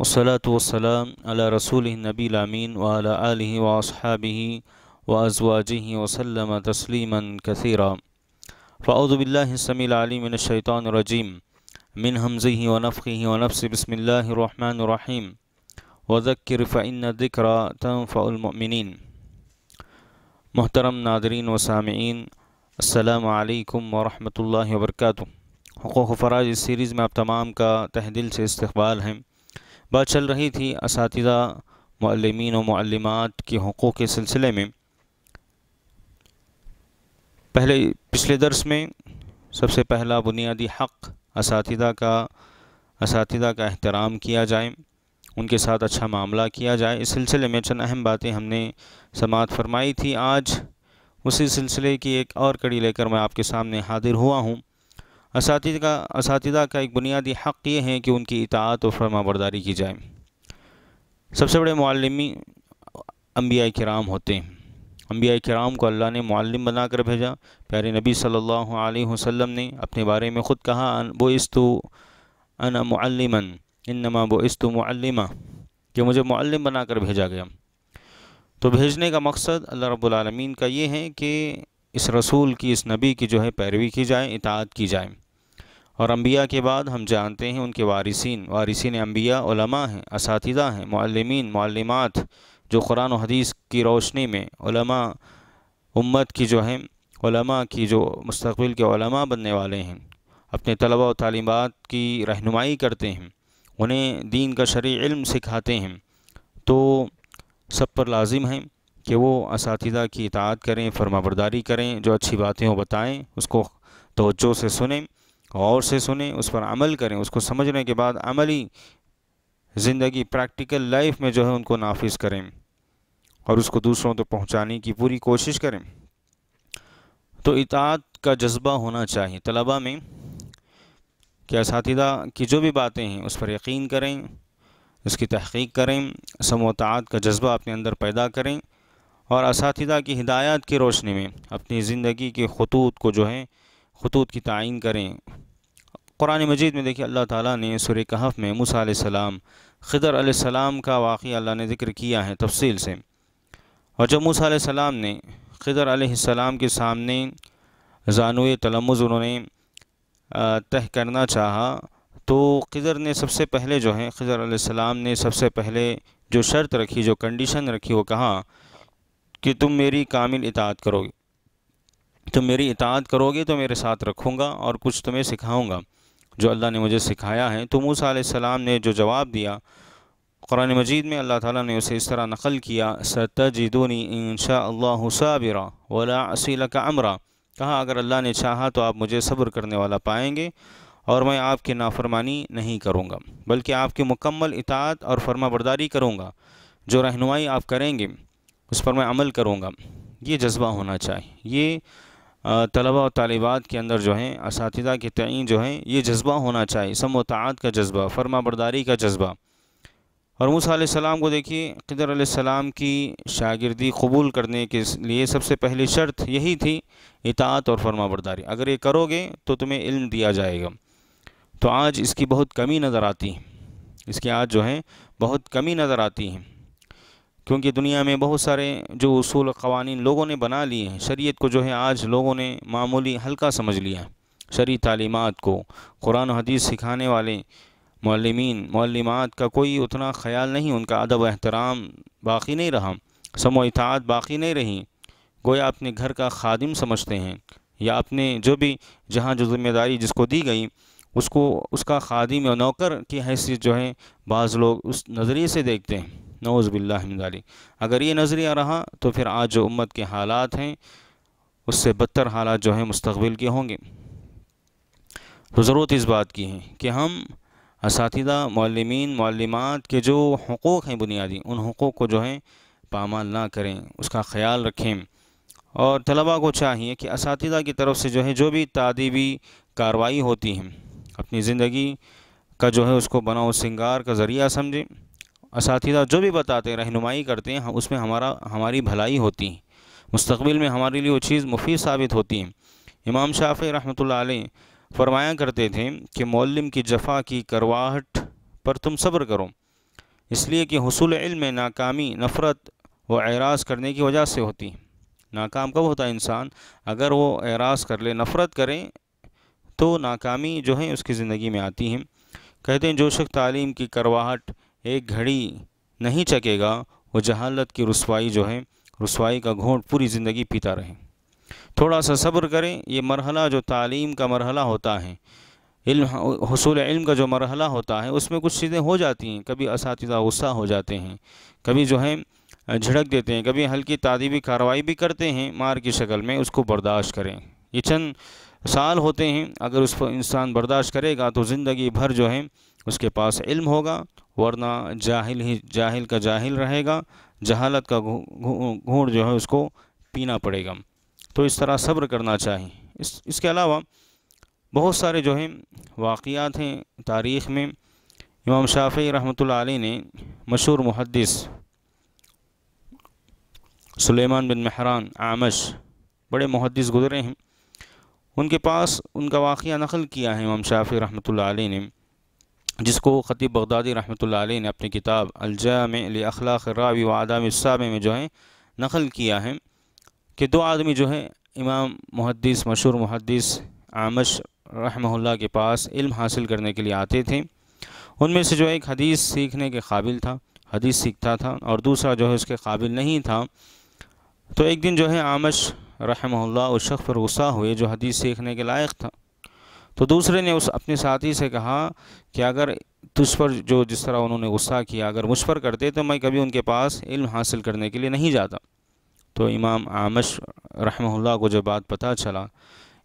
والصلاة والسلام على رسول نبی الامین وعلى علیہ وصحابی و وسلم وسلم كثيرا فأعوذ بالله السميع العليم من الشيطان الرجيم من همزه ونفخه ونفس بسم الله الرحمن فإن اللہ تنفع المؤمنين محترم ناظرین و سامعین السلام علیکم ورحمۃ اللہ وبرکاتہ حقوق و فراج اس سیریز میں آپ تمام کا تہدل سے استقبال ہیں بات چل رہی تھی اساتذہ معلمین و معلمات کے حقوق کے سلسلے میں پہلے پچھلے درس میں سب سے پہلا بنیادی حق اساتذہ کا اساتذہ کا احترام کیا جائے ان کے ساتھ اچھا معاملہ کیا جائے اس سلسلے میں چند اہم باتیں ہم نے سماعت فرمائی تھی آج اسی سلسلے کی ایک اور کڑی لے کر میں آپ کے سامنے حاضر ہوا ہوں اساتذہ کا اساتذہ کا ایک بنیادی حق یہ ہے کہ ان کی اطاعت و فرما برداری کی جائے سب سے بڑے معلمی انبیاء کرام ہوتے ہیں انبیاء کرام کو اللہ نے معلم بنا کر بھیجا پیارے نبی صلی اللہ علیہ وسلم نے اپنے بارے میں خود کہا بوئستو انا است انما بوئستو معلمہ کہ مجھے معلم بنا کر بھیجا گیا تو بھیجنے کا مقصد اللہ رب العالمین کا یہ ہے کہ اس رسول کی اس نبی کی جو ہے پیروی کی جائے اطاعت کی جائے اور انبیاء کے بعد ہم جانتے ہیں ان کے وارثین وارثین انبیاء علماء ہیں اساتذہ ہیں معلمین معلمات جو قرآن و حدیث کی روشنی میں علماء امت کی جو ہیں علماء کی جو مستقبل کے علماء بننے والے ہیں اپنے طلباء و تعلیمات کی رہنمائی کرتے ہیں انہیں دین کا شرع علم سکھاتے ہیں تو سب پر لازم ہیں کہ وہ اساتذہ کی اطاعت کریں فرما برداری کریں جو اچھی باتیں ہو بتائیں اس کو توجہ سے سنیں غور سے سنیں اس پر عمل کریں اس کو سمجھنے کے بعد عملی زندگی پریکٹیکل لائف میں جو ہے ان کو نافذ کریں اور اس کو دوسروں تک پہنچانے کی پوری کوشش کریں تو اطاعت کا جذبہ ہونا چاہیے طلباء میں کہ اساتذہ کی جو بھی باتیں ہیں اس پر یقین کریں اس کی تحقیق کریں سم و اطاعت کا جذبہ اپنے اندر پیدا کریں اور اساتذہ کی ہدایات کی روشنی میں اپنی زندگی کے خطوط کو جو ہیں خطوط کی تعین کریں قرآن مجید میں دیکھیے اللہ تعالیٰ نے سورہ کہف میں موسیٰ علیہ السلام خضر علیہ السلام کا واقعہ اللہ نے ذکر کیا ہے تفصیل سے اور جب موسیٰ علیہ السلام نے خضر علیہ السلام کے سامنے زانوی تلمز انہوں نے طے کرنا چاہا تو خضر نے سب سے پہلے جو ہے خضر علیہ السلام نے سب سے پہلے جو شرط رکھی جو کنڈیشن رکھی وہ کہا کہ تم میری کامل اطاعت کرو گے تم میری اطاعت کرو گے تو میرے ساتھ رکھوں گا اور کچھ تمہیں سکھاؤں گا جو اللہ نے مجھے سکھایا ہے تو موسیٰ علیہ السلام نے جو جواب دیا قرآن مجید میں اللہ تعالیٰ نے اسے اس طرح نقل کیا ستجدونی انشاء اللہ حسابرا ولا اسیل کا عمرہ کہا اگر اللہ نے چاہا تو آپ مجھے صبر کرنے والا پائیں گے اور میں آپ کی نافرمانی نہیں کروں گا بلکہ آپ کی مکمل اطاعت اور فرما برداری کروں گا جو رہنمائی آپ کریں گے اس پر میں عمل کروں گا یہ جذبہ ہونا چاہیے یہ طلباء و طالبات کے اندر جو ہیں اساتذہ کے تعین جو ہیں یہ جذبہ ہونا چاہیے سم و تعاد کا جذبہ فرما برداری کا جذبہ اور موسیٰ علیہ السلام کو دیکھیے قدر علیہ السلام کی شاگردی قبول کرنے کے لیے سب سے پہلی شرط یہی تھی اطاعت اور فرما برداری اگر یہ کرو گے تو تمہیں علم دیا جائے گا تو آج اس کی بہت کمی نظر آتی ہے اس کی آج جو ہیں بہت کمی نظر آتی ہیں کیونکہ دنیا میں بہت سارے جو اصول و قوانین لوگوں نے بنا لیے ہیں شریعت کو جو ہے آج لوگوں نے معمولی حلقہ سمجھ لیا شریع تعلیمات کو قرآن و حدیث سکھانے والے معلمین معلمات کا کوئی اتنا خیال نہیں ان کا ادب و احترام باقی نہیں رہا سم و اطاعت باقی نہیں رہی گویا اپنے گھر کا خادم سمجھتے ہیں یا اپنے جو بھی جہاں جو ذمہ داری جس کو دی گئی اس کو اس کا خادم یا نوکر کی حیثیت جو ہے بعض لوگ اس نظریے سے دیکھتے ہیں نعوذ باللہ من ذالی اگر یہ نظریہ رہا تو پھر آج جو امت کے حالات ہیں اس سے بدتر حالات جو ہیں مستقبل کے ہوں گے تو ضرورت اس بات کی ہے کہ ہم اساتذہ معلمین معلمات کے جو حقوق ہیں بنیادی ان حقوق کو جو ہے پامال نہ کریں اس کا خیال رکھیں اور طلباء کو چاہیے کہ اساتذہ کی طرف سے جو ہے جو بھی تعدیبی کاروائی ہوتی ہیں اپنی زندگی کا جو ہے اس کو بناو سنگار کا ذریعہ سمجھیں اساتذہ جو بھی بتاتے ہیں رہنمائی کرتے ہیں اس میں ہمارا ہماری بھلائی ہوتی ہے مستقبل میں ہمارے لیے وہ چیز مفید ثابت ہوتی ہے امام شاف رحمۃ اللہ علیہ فرمایا کرتے تھے کہ معلم کی جفا کی کرواہٹ پر تم صبر کرو اس لیے کہ حصول علم میں ناکامی نفرت و اعراض کرنے کی وجہ سے ہوتی ہے ناکام کب ہوتا ہے انسان اگر وہ اعراض کر لے نفرت کرے تو ناکامی جو ہے اس کی زندگی میں آتی ہیں کہتے ہیں جو شخص تعلیم کی کرواہٹ ایک گھڑی نہیں چکے گا وہ جہالت کی رسوائی جو ہے رسوائی کا گھونٹ پوری زندگی پیتا رہے تھوڑا سا صبر کریں یہ مرحلہ جو تعلیم کا مرحلہ ہوتا ہے علم حصول علم کا جو مرحلہ ہوتا ہے اس میں کچھ چیزیں ہو جاتی ہیں کبھی اساتذہ غصہ ہو جاتے ہیں کبھی جو ہے جھڑک دیتے ہیں کبھی ہلکی تعدیبی کارروائی بھی کرتے ہیں مار کی شکل میں اس کو برداشت کریں یہ چند سال ہوتے ہیں اگر اس کو انسان برداشت کرے گا تو زندگی بھر جو ہے اس کے پاس علم ہوگا ورنہ جاہل ہی جاہل کا جاہل رہے گا جہالت کا گھونڈ جو ہے اس کو پینا پڑے گا تو اس طرح صبر کرنا چاہیے اس اس کے علاوہ بہت سارے جو ہیں واقعات ہیں تاریخ میں امام شافعی رحمۃ اللہ علیہ نے مشہور محدث سلیمان بن مہران آمش بڑے محدث گزرے ہیں ان کے پاس ان کا واقعہ نقل کیا ہے امام شافی رحمۃ اللہ علیہ نے جس کو خطیب بغدادی رحمۃ اللہ علیہ نے اپنی کتاب الجامع علی اخلاق راوی و آدام اسام میں جو ہے نقل کیا ہے کہ دو آدمی جو ہیں امام محدث مشہور محدث عامش رحمہ اللہ کے پاس علم حاصل کرنے کے لیے آتے تھے ان میں سے جو ایک حدیث سیکھنے کے قابل تھا حدیث سیکھتا تھا اور دوسرا جو ہے اس کے قابل نہیں تھا تو ایک دن جو ہے عامش رحمہ اللہ اس شخص پر غصہ ہوئے جو حدیث سیکھنے کے لائق تھا تو دوسرے نے اس اپنے ساتھی سے کہا کہ اگر تجھ پر جو جس طرح انہوں نے غصہ کیا اگر مجھ پر کرتے تو میں کبھی ان کے پاس علم حاصل کرنے کے لیے نہیں جاتا تو امام عامش رحمہ اللہ کو جب بات پتہ چلا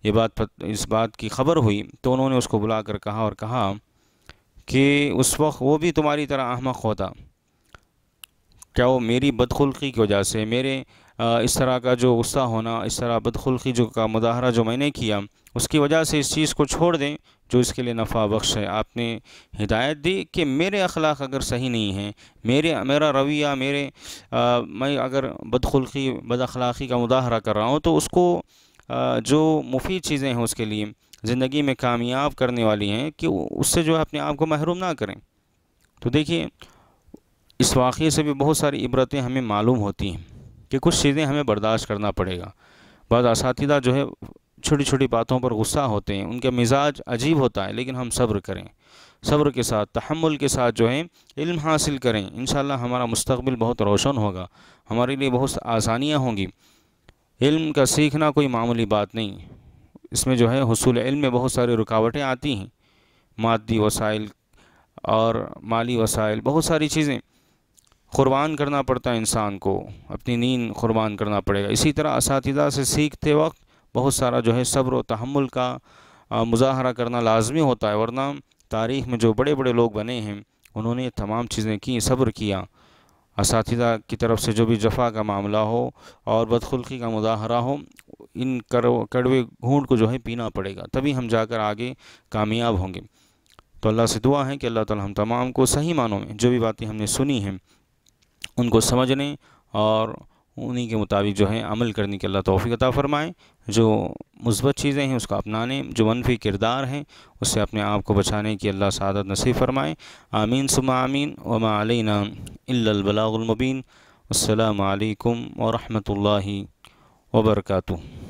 یہ بات اس بات کی خبر ہوئی تو انہوں نے اس کو بلا کر کہا اور کہا کہ اس وقت وہ بھی تمہاری طرح احمق ہوتا کیا وہ میری بدخلقی کی وجہ سے میرے اس طرح کا جو غصہ ہونا اس طرح بدخلقی جو کا مظاہرہ جو میں نے کیا اس کی وجہ سے اس چیز کو چھوڑ دیں جو اس کے لیے نفع بخش ہے آپ نے ہدایت دی کہ میرے اخلاق اگر صحیح نہیں ہیں میرے میرا رویہ میرے میں اگر بدخلقی بد اخلاقی کا مظاہرہ کر رہا ہوں تو اس کو جو مفید چیزیں ہیں اس کے لیے زندگی میں کامیاب کرنے والی ہیں کہ اس سے جو ہے اپنے آپ کو محروم نہ کریں تو دیکھیے اس واقعے سے بھی بہت ساری عبرتیں ہمیں معلوم ہوتی ہیں کہ کچھ چیزیں ہمیں برداشت کرنا پڑے گا بعض اساتذہ جو ہے چھوٹی چھوٹی باتوں پر غصہ ہوتے ہیں ان کے مزاج عجیب ہوتا ہے لیکن ہم صبر کریں صبر کے ساتھ تحمل کے ساتھ جو ہے علم حاصل کریں انشاءاللہ ہمارا مستقبل بہت روشن ہوگا ہمارے لیے بہت آسانیاں ہوں گی علم کا سیکھنا کوئی معمولی بات نہیں اس میں جو ہے حصول علم میں بہت ساری رکاوٹیں آتی ہیں مادی وسائل اور مالی وسائل بہت ساری چیزیں قربان کرنا پڑتا ہے انسان کو اپنی نیند قربان کرنا پڑے گا اسی طرح اساتذہ سے سیکھتے وقت بہت سارا جو ہے صبر و تحمل کا مظاہرہ کرنا لازمی ہوتا ہے ورنہ تاریخ میں جو بڑے بڑے لوگ بنے ہیں انہوں نے تمام چیزیں کی صبر کیا اساتذہ کی طرف سے جو بھی جفا کا معاملہ ہو اور بدخلقی کا مظاہرہ ہو ان کڑوے گھونٹ کو جو ہے پینا پڑے گا تبھی ہم جا کر آگے کامیاب ہوں گے تو اللہ سے دعا ہے کہ اللہ تعالی ہم تمام کو صحیح معنوں میں جو بھی باتیں ہم نے سنی ہیں ان کو سمجھنے اور انہی کے مطابق جو ہے عمل کرنے کی اللہ توفیق عطا فرمائیں جو مثبت چیزیں ہیں اس کا اپنانے جو منفی کردار ہیں اس سے اپنے آپ کو بچانے کی اللہ سعادت نصیب فرمائے آمین سم آمین وما علینا الا البلاغ المبین السلام علیکم ورحمۃ اللہ وبرکاتہ